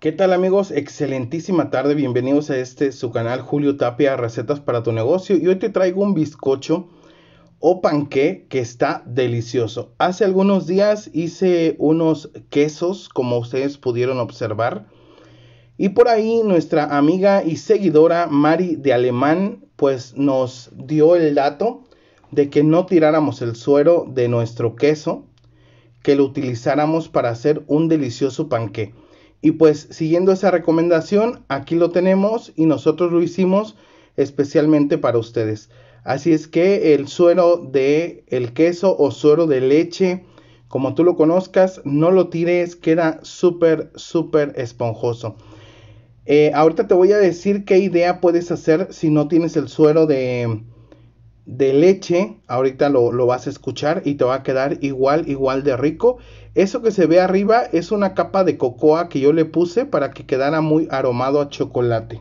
¿Qué tal amigos? Excelentísima tarde, bienvenidos a este su canal Julio Tapia Recetas para tu negocio y hoy te traigo un bizcocho o panqué que está delicioso. Hace algunos días hice unos quesos como ustedes pudieron observar y por ahí nuestra amiga y seguidora Mari de Alemán pues nos dio el dato de que no tiráramos el suero de nuestro queso, que lo utilizáramos para hacer un delicioso panqué. Y pues siguiendo esa recomendación, aquí lo tenemos y nosotros lo hicimos especialmente para ustedes. Así es que el suero de el queso o suero de leche, como tú lo conozcas, no lo tires, queda súper, súper esponjoso. Eh, ahorita te voy a decir qué idea puedes hacer si no tienes el suero de, de leche, ahorita lo, lo, vas a escuchar y te va a quedar igual, igual de rico. Eso que se ve arriba es una capa de cocoa que yo le puse para que quedara muy aromado a chocolate.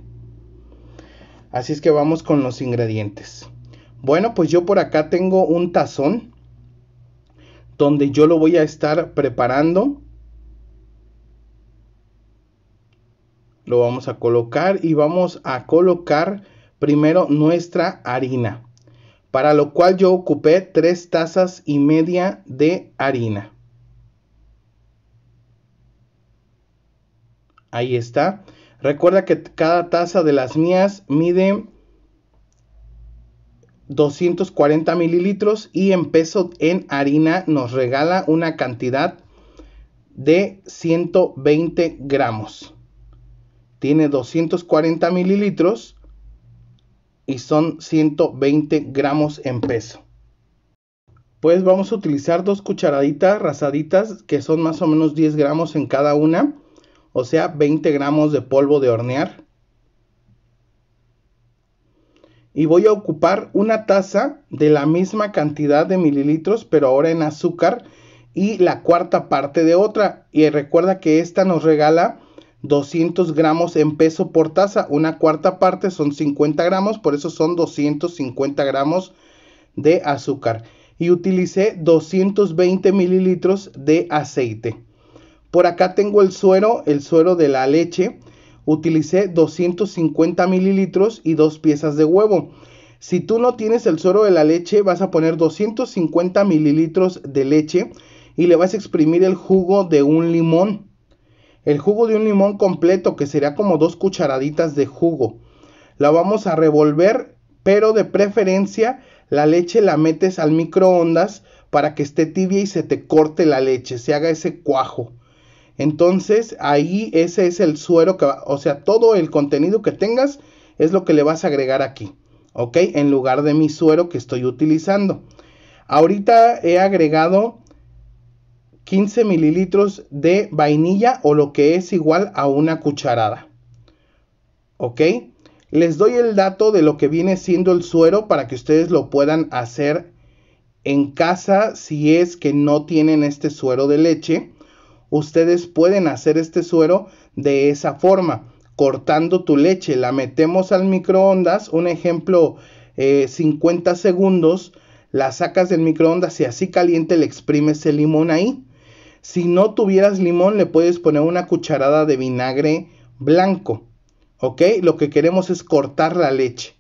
Así es que vamos con los ingredientes. Bueno, pues yo por acá tengo un tazón donde yo lo voy a estar preparando. Lo vamos a colocar y vamos a colocar primero nuestra harina para lo cual yo ocupé tres tazas y media de harina. Ahí está. Recuerda que cada taza de las mías mide 240 mililitros y en peso en harina nos regala una cantidad de 120 gramos. Tiene 240 mililitros y son 120 gramos en peso. Pues vamos a utilizar dos cucharaditas rasaditas que son más o menos 10 gramos en cada una, o sea 20 gramos de polvo de hornear. Y voy a ocupar una taza de la misma cantidad de mililitros, pero ahora en azúcar, y la cuarta parte de otra. Y recuerda que esta nos regala 200 gramos en peso por taza. Una cuarta parte son 50 gramos, por eso son 250 gramos de azúcar. Y utilicé 220 mililitros de aceite. Por acá tengo el suero, el suero de la leche. Utilicé 250 mililitros y dos piezas de huevo. Si tú no tienes el suero de la leche, vas a poner 250 mililitros de leche y le vas a exprimir el jugo de un limón el jugo de un limón completo, que sería como dos cucharaditas de jugo. La vamos a revolver, pero de preferencia la leche la metes al microondas para que esté tibia y se te corte la leche, se haga ese cuajo. Entonces ahí ese es el suero que o sea, todo el contenido que tengas es lo que le vas a agregar aquí, ¿ok? En lugar de mi suero que estoy utilizando. Ahorita he agregado 15 mililitros de vainilla o lo que es igual a una cucharada. ¿Ok? Les doy el dato de lo que viene siendo el suero para que ustedes lo puedan hacer en casa si es que no tienen este suero de leche. Ustedes pueden hacer este suero de esa forma, cortando tu leche. La metemos al microondas, un ejemplo, 50 eh, segundos. La sacas del microondas y así caliente le exprimes el limón ahí si no tuvieras limón, le puedes poner una cucharada de vinagre blanco. ¿Ok? Lo que queremos es cortar la leche.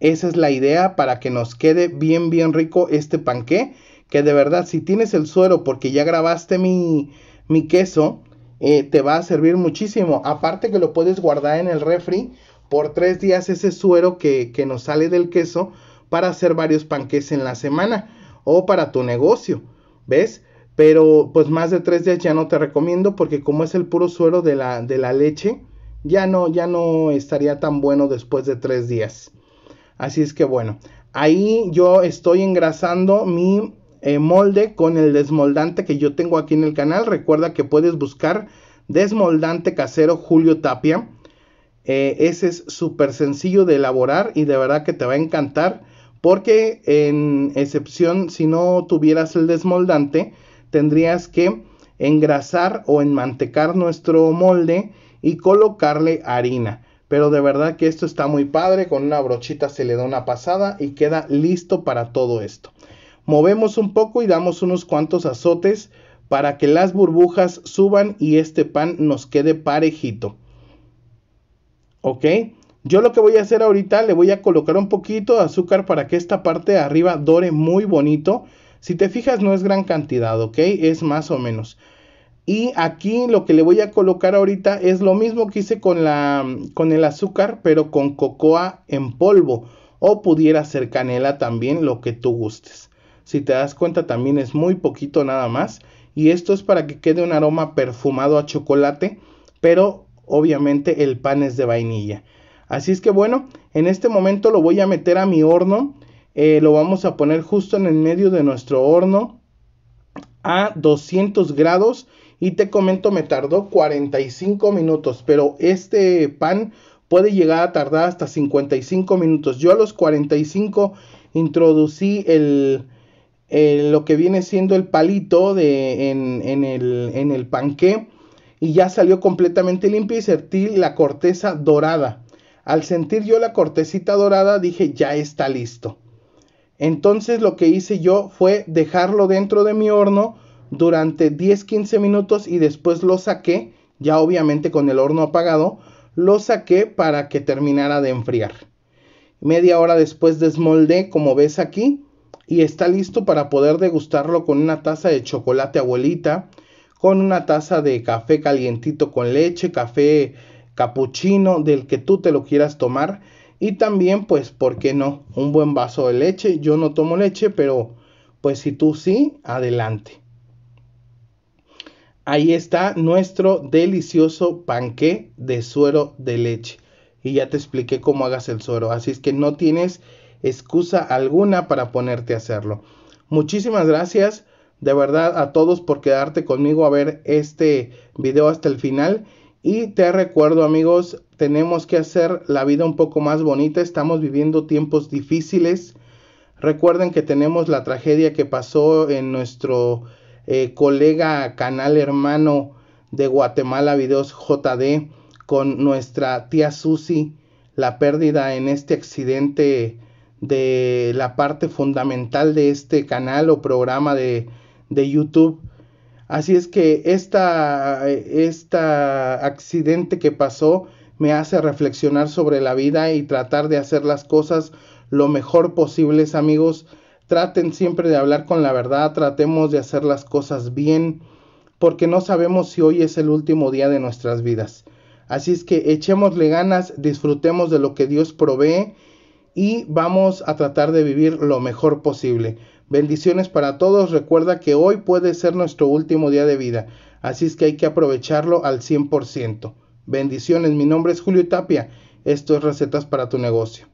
Esa es la idea para que nos quede bien, bien rico este panqué. Que de verdad, si tienes el suero porque ya grabaste mi, mi queso, eh, te va a servir muchísimo. Aparte que lo puedes guardar en el refri por tres días ese suero que, que nos sale del queso para hacer varios panques en la semana o para tu negocio. ¿Ves? Pero pues más de tres días ya no te recomiendo porque como es el puro suero de la, de la leche, ya no, ya no estaría tan bueno después de tres días. Así es que bueno, ahí yo estoy engrasando mi eh, molde con el desmoldante que yo tengo aquí en el canal. Recuerda que puedes buscar desmoldante casero Julio Tapia. Eh, ese es súper sencillo de elaborar y de verdad que te va a encantar porque en excepción si no tuvieras el desmoldante, tendrías que engrasar o enmantecar nuestro molde y colocarle harina. Pero de verdad que esto está muy padre, con una brochita se le da una pasada y queda listo para todo esto. Movemos un poco y damos unos cuantos azotes para que las burbujas suban y este pan nos quede parejito. ¿Ok? Yo lo que voy a hacer ahorita, le voy a colocar un poquito de azúcar para que esta parte de arriba dore muy bonito. Si te fijas no es gran cantidad, ¿ok? Es más o menos. Y aquí lo que le voy a colocar ahorita es lo mismo que hice con, la, con el azúcar, pero con cocoa en polvo. O pudiera ser canela también, lo que tú gustes. Si te das cuenta también es muy poquito nada más. Y esto es para que quede un aroma perfumado a chocolate, pero obviamente el pan es de vainilla. Así es que bueno, en este momento lo voy a meter a mi horno eh, lo vamos a poner justo en el medio de nuestro horno a 200 grados y te comento me tardó 45 minutos pero este pan puede llegar a tardar hasta 55 minutos yo a los 45 introducí el, lo que viene siendo el palito en, el, en el panqué y ya salió completamente limpio y sentí la corteza dorada al sentir yo la cortecita dorada dije ya está listo entonces lo que hice yo fue dejarlo dentro de mi horno durante 10-15 minutos y después lo saqué, ya obviamente con el horno apagado, lo saqué para que terminara de enfriar. Media hora después desmoldé, como ves aquí, y está listo para poder degustarlo con una taza de chocolate abuelita, con una taza de café calientito con leche, café capuchino, del que tú te lo quieras tomar y también, pues, ¿por qué no? Un buen vaso de leche. Yo no tomo leche, pero pues si tú sí, adelante. Ahí está nuestro delicioso panqué de suero de leche. Y ya te expliqué cómo hagas el suero. Así es que no tienes excusa alguna para ponerte a hacerlo. Muchísimas gracias de verdad a todos por quedarte conmigo a ver este video hasta el final. Y te recuerdo amigos, tenemos que hacer la vida un poco más bonita, estamos viviendo tiempos difíciles. Recuerden que tenemos la tragedia que pasó en nuestro eh, colega canal hermano de Guatemala Videos JD con nuestra tía Susi, la pérdida en este accidente de la parte fundamental de este canal o programa de, de YouTube Así es que este accidente que pasó me hace reflexionar sobre la vida y tratar de hacer las cosas lo mejor posible. amigos. Traten siempre de hablar con la verdad, tratemos de hacer las cosas bien, porque no sabemos si hoy es el último día de nuestras vidas. Así es que echémosle ganas, disfrutemos de lo que Dios provee y vamos a tratar de vivir lo mejor posible. Bendiciones para todos. Recuerda que hoy puede ser nuestro último día de vida, así es que hay que aprovecharlo al 100%. Bendiciones. Mi nombre es Julio Tapia. Esto es Recetas para tu negocio.